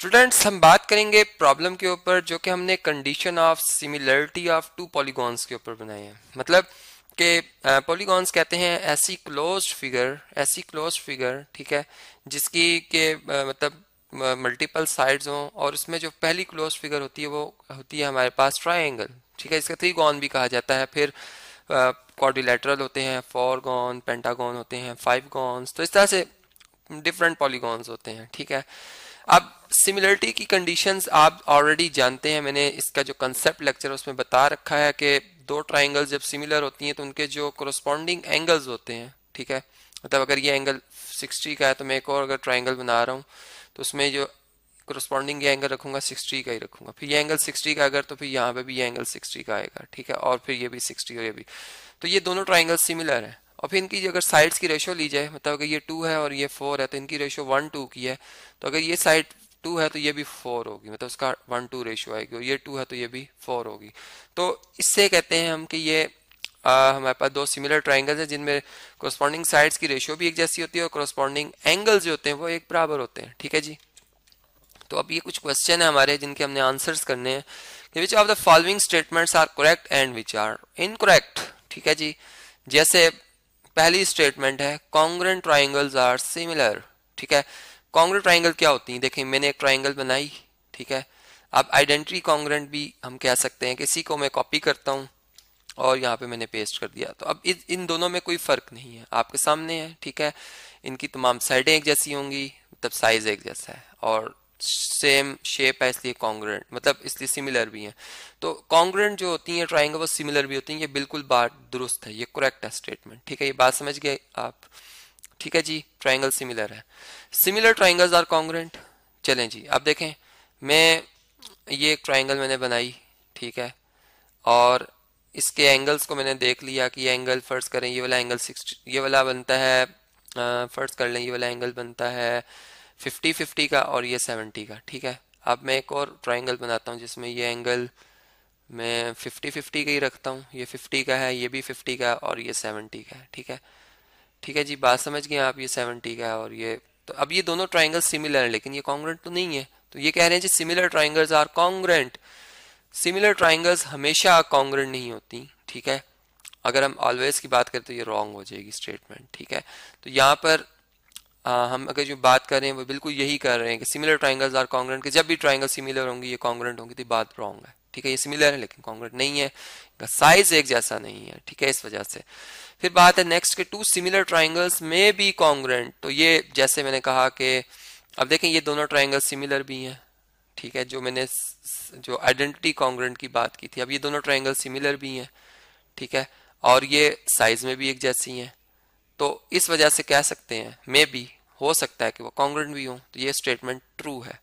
Students हम बात करेंगे प्रॉब्लम के ऊपर जो कि हमने condition of similarity of two polygons के ऊपर बनाए हैं मतलब के पॉलीगॉन्स कहते हैं ऐसी क्लोज फिगर ऐसी क्लोज फिगर ठीक है जिसकी के मतलब मल्टीपल साइड्स हों और उसमें जो पहली क्लोज फिगर होती है वो होती है हमारे पास ट्राइंगल ठीक है इसका गॉन भी कहा जाता है फिर कॉर्डिलेटरल होते हैं फोर गॉन पेंटागॉन होते हैं फाइव गॉन्स तो इस तरह से डिफरेंट पॉलीगॉन्स होते हैं ठीक है अब सिमिलरिटी की कंडीशंस आप ऑलरेडी जानते हैं मैंने इसका जो कंसेप्ट लेक्चर उसमें बता रखा है कि दो ट्राइंगल जब सिमिलर होती हैं तो उनके जो क्रोस्पॉन्डिंग एंगल्स होते हैं ठीक है मतलब अगर ये एंगल 60 का है तो मैं एक और अगर ट्राइंगल बना रहा हूँ तो उसमें जो क्रोस्पॉन्डिंग ये एंगल रखूंगा 60 का ही रखूंगा फिर ये एंगल 60 का अगर तो फिर यहाँ पे भी ये एंगल 60 का आएगा ठीक है और फिर ये भी 60 और ये भी तो ये दोनों ट्राइंगल सिमिलर है और फिर इनकी अगर साइड्स की रेशो ली जाए मतलब अगर ये टू है और ये फोर है तो इनकी रेशो वन टू की है तो अगर ये साइड टू है तो ये भी फोर होगी मतलब उसका वन टू रेशो आएगी और ये टू है तो ये भी फोर होगी तो इससे कहते हैं हम कि ये आ, हमारे पास दो सिमिलर ट्राइंगल्स हैं जिनमें कॉरस्पॉन्डिंग साइड्स की रेशियो भी एक जैसी होती है और कॉरस्पॉन्डिंग एंगल्स जो होते हैं वो एक बराबर होते हैं ठीक है जी तो अब ये कुछ क्वेश्चन है हमारे जिनके हमने आंसर्स करने हैं कि which of the following statements are correct and which are incorrect ठीक है जी जैसे पहली स्टेटमेंट है कॉन्ग्रेंट ट्राइंगल्स आर सिमिलर ठीक है कॉन्ग्रेन ट्राइंगल क्या होती है देखिए मैंने एक ट्राइंगल बनाई ठीक है अब आइडेंटिटी कॉन्ग्रेंट भी हम कह सकते हैं किसी को मैं कॉपी करता हूँ और यहाँ पे मैंने पेस्ट कर दिया तो अब इन दोनों में कोई फ़र्क नहीं है आपके सामने है ठीक है इनकी तमाम साइडें एक जैसी होंगी तब साइज़ एक जैसा है और सेम शेप है इसलिए कॉन्ग्रेंट मतलब इसलिए सिमिलर भी हैं तो कॉन्ग्रेंट जो होती हैं ट्राइंगल वो सिमिलर भी होती हैं ये बिल्कुल बात दुरुस्त है ये करेक्ट है स्टेटमेंट ठीक है ये बात समझ गए आप ठीक है जी ट्राइंगल सिमिलर है सिमिलर ट्राइंगल्स आर कॉन्ग्रेंट चलें जी आप देखें मैं ये एक ट्राइंगल मैंने बनाई ठीक है और इसके एंगल्स को मैंने देख लिया कि ये एंगल फर्ज करें ये वाला एंगल सिक्स ये वाला बनता है फर्ज कर लें ये वाला एंगल बनता है फिफ्टी फिफ्टी का और ये सेवेंटी का ठीक है अब मैं एक और ट्राइंगल बनाता हूँ जिसमें ये एंगल मैं फिफ्टी फिफ्टी का ही रखता हूँ ये फिफ्टी का है ये भी फिफ्टी का और ये सेवेंटी का है ठीक है ठीक है जी बात समझ गए आप ये सेवेंटी का है और ये तो अब ये दोनों ट्राइंगल सिमिलर हैं लेकिन ये कॉन्ग्रेंट तो नहीं है तो ये कह रहे हैं जी similar triangles are congruent similar triangles हमेशा कॉन्ग्रेंट नहीं होती ठीक है अगर हम ऑलवेज की बात करें तो ये रॉन्ग हो जाएगी स्टेटमेंट ठीक है तो यहाँ पर आ, हम अगर जो बात कर रहे हैं वो बिल्कुल यही कर रहे हैं कि सिमिलर ट्राइंगल्स आर कॉन्ग्रेंट के जब भी ट्राइंगल सिमिलर होंगी ये कॉन्ग्रेंट होंगी तो बात रॉन्ग है ठीक है ये सिमिलर है लेकिन कॉन्ग्रेंट नहीं है साइज एक जैसा नहीं है ठीक है इस वजह से फिर बात है नेक्स्ट के टू सिमिलर ट्राइंगल्स में भी कॉन्ग्रेंट तो ये जैसे मैंने कहा कि अब देखें ये दोनों ट्राइंगल सिमिलर भी हैं ठीक है जो मैंने जो आइडेंटिटी कॉन्ग्रेंट की बात की थी अब ये दोनों ट्राइंगल सिमिलर भी हैं ठीक है और ये साइज में भी एक जैसी हैं तो इस वजह से कह सकते हैं मे बी हो सकता है कि वो कॉन्ग्रेंट भी हो तो ये स्टेटमेंट ट्रू है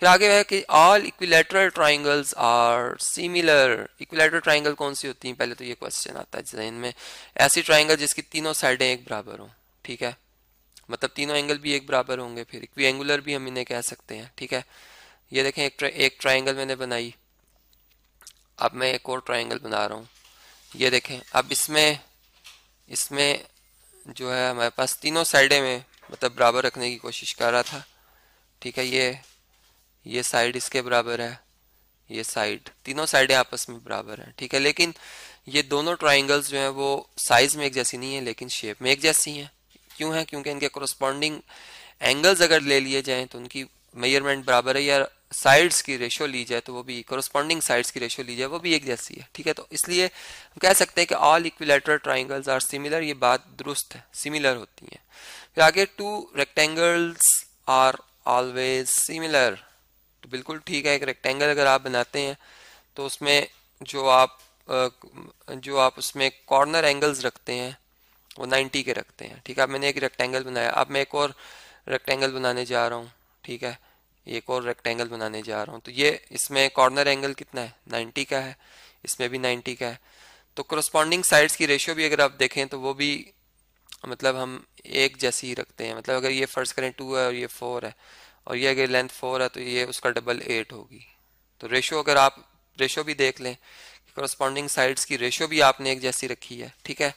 फिर आगे वह कि all equilateral triangles are similar equilateral triangle कौन सी होती हैं पहले तो ये क्वेश्चन आता है जहन में ऐसी ट्राइंगल जिसकी तीनों साइडें एक बराबर हों ठीक है मतलब तीनों एंगल भी एक बराबर होंगे फिर इक्वी भी हम इन्हें कह सकते हैं ठीक है ये देखें एक ट्रा, एक ट्राइंगल मैंने बनाई अब मैं एक और ट्राइंगल बना रहा हूँ ये देखें अब इसमें इसमें जो है हमारे पास तीनों साइडें में मतलब बराबर रखने की कोशिश कर रहा था ठीक है ये ये साइड इसके बराबर है ये साइड तीनों साइडें आपस में बराबर हैं ठीक है लेकिन ये दोनों ट्राइंगल्स जो हैं वो साइज में एक जैसी नहीं है लेकिन शेप में एक जैसी हैं क्यों है क्योंकि इनके करस्पॉन्डिंग एंगल्स अगर ले लिए जाएं तो उनकी मेजरमेंट बराबर है या साइड्स की रेशियो ली जाए तो वो भी कोरोस्पॉन्डिंग साइड्स की रेशियो ली जाए वो भी एक जैसी है ठीक है तो इसलिए हम कह सकते हैं कि all equilateral triangles are similar ये बात दुरुस्त है सिमिलर होती हैं फिर आगे two rectangles are always similar तो बिल्कुल ठीक है एक रेक्टेंगल अगर आप बनाते हैं तो उसमें जो आप जो आप उसमें कॉर्नर एंगल्स रखते हैं वो 90 के रखते हैं ठीक है मैंने एक रेक्टेंगल बनाया अब मैं एक और रेक्टेंगल बनाने जा रहा हूँ ठीक है एक और रेक्टेंगल बनाने जा रहा हूँ तो ये इसमें कॉर्नर एंगल कितना है नाइन्टी का है इसमें भी नाइन्टी का है तो करस्पॉन्डिंग साइड्स की रेशियो भी अगर आप देखें तो वो भी मतलब हम एक जैसी ही रखते हैं मतलब अगर ये फर्ज करें टू है और ये फोर है और ये अगर लेंथ फोर है तो ये उसका डबल एट होगी तो रेशो अगर आप रेशो भी देख लें करस्पॉन्डिंग साइड्स की रेशो भी आपने एक जैसी रखी है ठीक है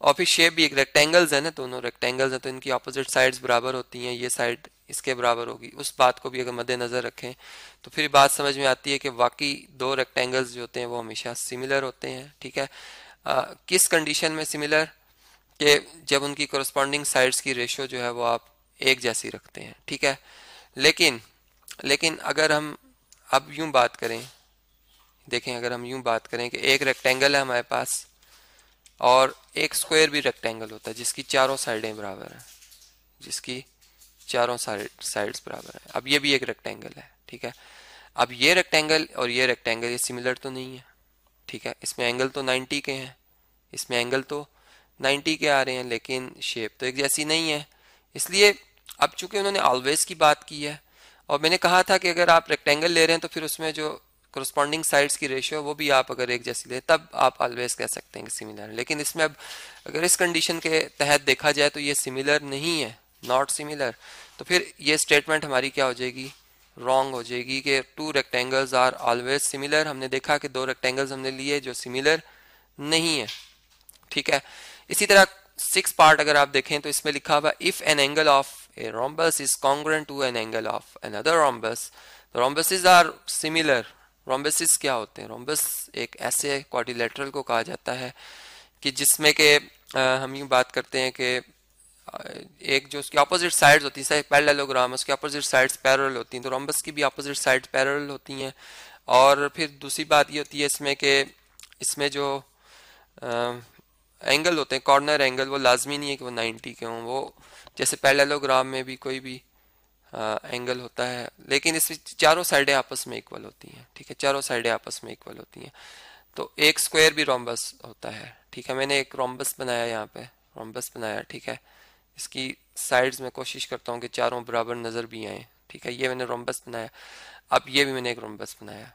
और फिर शेप भी एक रेक्टेंगल्स है ना दोनों रेक्टेंगल्स हैं तो इनकी ऑपोजिट साइड्स बराबर होती हैं ये साइड इसके बराबर होगी उस बात को भी अगर मद्देनज़र रखें तो फिर बात समझ में आती है कि वाकई दो रेक्टेंगल्स जो होते हैं वो हमेशा सिमिलर होते हैं ठीक है आ, किस कंडीशन में सिमिलर कि जब उनकी कॉरस्पॉन्डिंग साइड्स की रेशो जो है वो आप एक जैसी रखते हैं ठीक है लेकिन लेकिन अगर हम अब यूं बात करें देखें अगर हम यूं बात करें कि एक रेक्टेंगल है हमारे पास और एक स्क्वायर भी रेक्टेंगल होता है जिसकी चारों साइडें बराबर हैं जिसकी चारों साइड साइड्स बराबर हैं अब ये भी एक रेक्टेंगल है ठीक है अब ये रेक्टेंगल और ये रेक्टेंगल ये सिमिलर तो नहीं है ठीक है इसमें एंगल तो 90 के हैं इसमें एंगल तो 90 के आ रहे हैं लेकिन शेप तो एक जैसी नहीं है इसलिए अब चूंकि उन्होंने ऑलवेज की बात की है और मैंने कहा था कि अगर आप रेक्टेंगल ले रहे हैं तो फिर उसमें जो करस्पॉन्डिंग साइड्स की रेशियो वो भी आप अगर एक जैसी लें तब आप ऑलवेज कह सकते हैं कि सिमिलर लेकिन इसमें अब अगर इस कंडीशन के तहत देखा जाए तो ये सिमिलर नहीं है नॉट सिमिलर तो फिर ये स्टेटमेंट हमारी क्या हो जाएगी रॉन्ग हो जाएगी कि two rectangles are always similar हमने देखा कि दो रेक्टेंगल्स हमने लिए जो सिमिलर नहीं है ठीक है इसी तरह सिक्स पार्ट अगर आप देखें तो इसमें लिखा हुआ if an angle of a rhombus is congruent to an angle of an other rhombus rhombus are similar rhombuses क्या होते हैं रोम्बस एक ऐसे क्वारिलेटरल को कहा जाता है कि जिसमें के हम यूँ बात करते हैं कि एक जो उसकी अपोजिट साइड्स होती है पैरेललोग्राम उसकी अपोजिट साइड्स पैरल होती हैं तो रोम्बस की भी अपोजिट साइड पैरल होती हैं और फिर दूसरी बात ये होती है इसमें कि इसमें जो आ, एंगल होते हैं कॉर्नर एंगल वो लाजमी नहीं है कि वो 90 के हों वो जैसे पैरलोग्राम में भी कोई भी एंगल होता है लेकिन इस चारों साइडें आपस में इक्वल होती हैं ठीक है चारों साइडें आपस में इक्वल होती हैं तो एक स्क्वायर भी रोम्बस होता है ठीक है मैंने एक रोम्बस बनाया यहाँ पे रोम्बस बनाया ठीक है इसकी साइड्स में कोशिश करता हूँ कि चारों बराबर नज़र भी आए ठीक है ये मैंने रोम्बस बनाया अब ये भी मैंने एक रोम्बस बनाया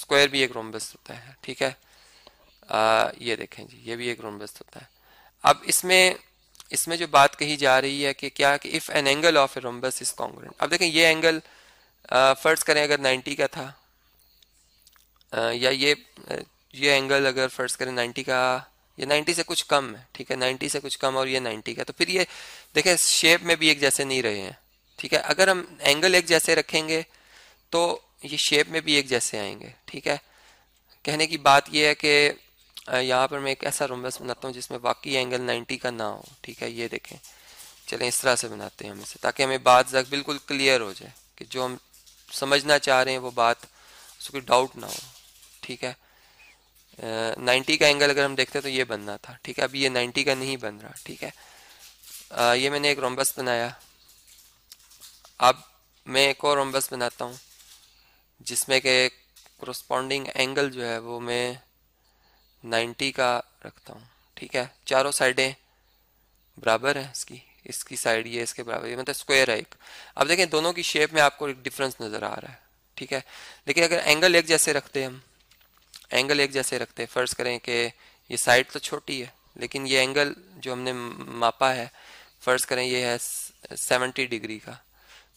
स्क्वायर भी एक रोम्बस होता है ठीक है आ, ये देखें जी ये भी एक रोम्बस होता है अब इसमें इसमें जो बात कही जा रही है कि क्या कि if an angle of a rhombus is congruent अब देखें ये एंगल फ़र्ज़ करें अगर 90 का था आ, या ये ये एंगल अगर फ़र्ज़ करें 90 का ये 90 से कुछ कम है ठीक है 90 से कुछ कम और ये 90 का तो फिर ये देखें शेप में भी एक जैसे नहीं रहे हैं ठीक है अगर हम एंगल एक जैसे रखेंगे तो ये शेप में भी एक जैसे आएंगे ठीक है कहने की बात यह है कि यहाँ पर मैं एक ऐसा रोमबस बनाता हूँ जिसमें वाकई एंगल 90 का ना हो ठीक है ये देखें चलें इस तरह से बनाते हैं हम इसे ताकि हमें बात बिल्कुल क्लियर हो जाए कि जो हम समझना चाह रहे हैं वो बात उसको डाउट ना हो ठीक है नाइन्टी का एंगल अगर हम देखते तो ये बनना था ठीक है अभी ये नाइन्टी का नहीं बन रहा ठीक है आ, ये मैंने एक रोमबस बनाया अब मैं एक और रोमबस बनाता हूँ जिसमें के करस्पॉन्डिंग एंगल जो है वो मैं नाइन्टी का रखता हूँ ठीक है चारों साइडें बराबर है इसकी इसकी साइड ये इसके बराबर ये मतलब स्क्वायर है एक अब देखें दोनों की शेप में आपको एक डिफरेंस नज़र आ रहा है ठीक है देखिए अगर एंगल एक जैसे रखते हम एंगल एक जैसे रखते हैं फर्ज करें कि ये साइड तो छोटी है लेकिन ये एंगल जो हमने मापा है फर्ज करें ये है सेवेंटी डिग्री का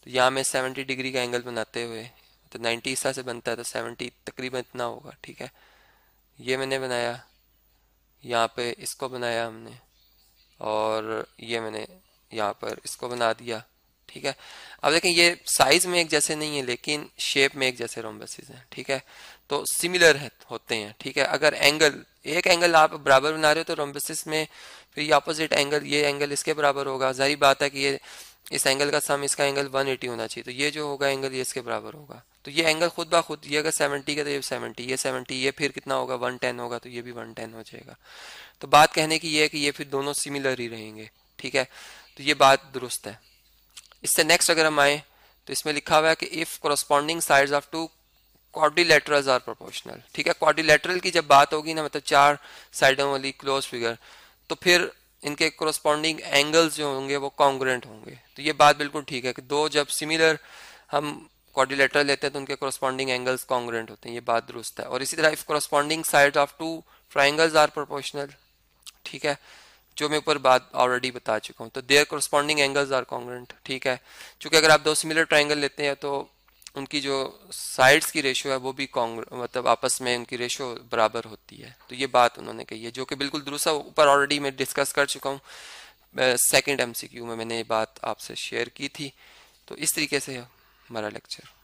तो यहाँ में सेवेंटी डिग्री का एंगल बनाते हुए तो नाइन्टी हिस्सा से बनता है तो सेवेंटी तकरीबन इतना होगा ठीक है ये मैंने बनाया यहाँ पे इसको बनाया हमने और ये मैंने यहाँ पर इसको बना दिया ठीक है अब देखें ये साइज में एक जैसे नहीं है लेकिन शेप में एक जैसे रोमबसिस हैं ठीक है तो सिमिलर है, होते हैं ठीक है अगर एंगल एक एंगल आप बराबर बना रहे हो तो रोमबसिस में फिर ये अपोजिट एंगल ये एंगल इसके बराबर होगा जाहिर बात है कि ये इस एंगल का सम इसका एंगल 180 होना चाहिए तो ये जो होगा एंगल ये इसके बराबर होगा तो ये एंगल खुद बा खुद ये अगर सेवेंटी का तो ये सेवेंटी ये सेवेंटी ये फिर कितना होगा वन टेन होगा तो ये भी वन टेन हो जाएगा तो बात कहने की ये है कि ये फिर दोनों सिमिलर ही रहेंगे ठीक है तो ये बात दुरुस्त है इससे नेक्स्ट अगर हम आए तो इसमें लिखा हुआ है कि if corresponding side of two quadrilateral are proportional ठीक है क्वारिलेटरल की जब बात होगी ना मतलब चार साइडों वाली क्लोज फिगर तो फिर इनके कॉरस्पॉन्डिंग एंगल्स जो होंगे वो कॉन्ग्रेंट होंगे तो ये बात बिल्कुल ठीक है कि दो जब सिमिलर हम क्वारिलेटर लेते हैं तो उनके कॉरस्पॉन्डिंग एंगल्स कॉन्ग्रेंट होते हैं ये बात दुरुस्त है और इसी तरह if corresponding side of two triangles are proportional ठीक है जो मैं ऊपर बात ऑलरेडी बता चुका हूँ तो their corresponding angles are congruent ठीक है चूंकि अगर आप दो सिमिलर ट्राइंगल लेते हैं तो उनकी जो साइड्स की रेशो है वो भी मतलब आपस में उनकी रेशो बराबर होती है तो ये बात उन्होंने कही है जो कि बिल्कुल दुरुस्त ऊपर ऑलरेडी मैं डिस्कस कर चुका हूँ सेकेंड एम में मैंने ये बात आपसे शेयर की थी तो इस तरीके से la lectura.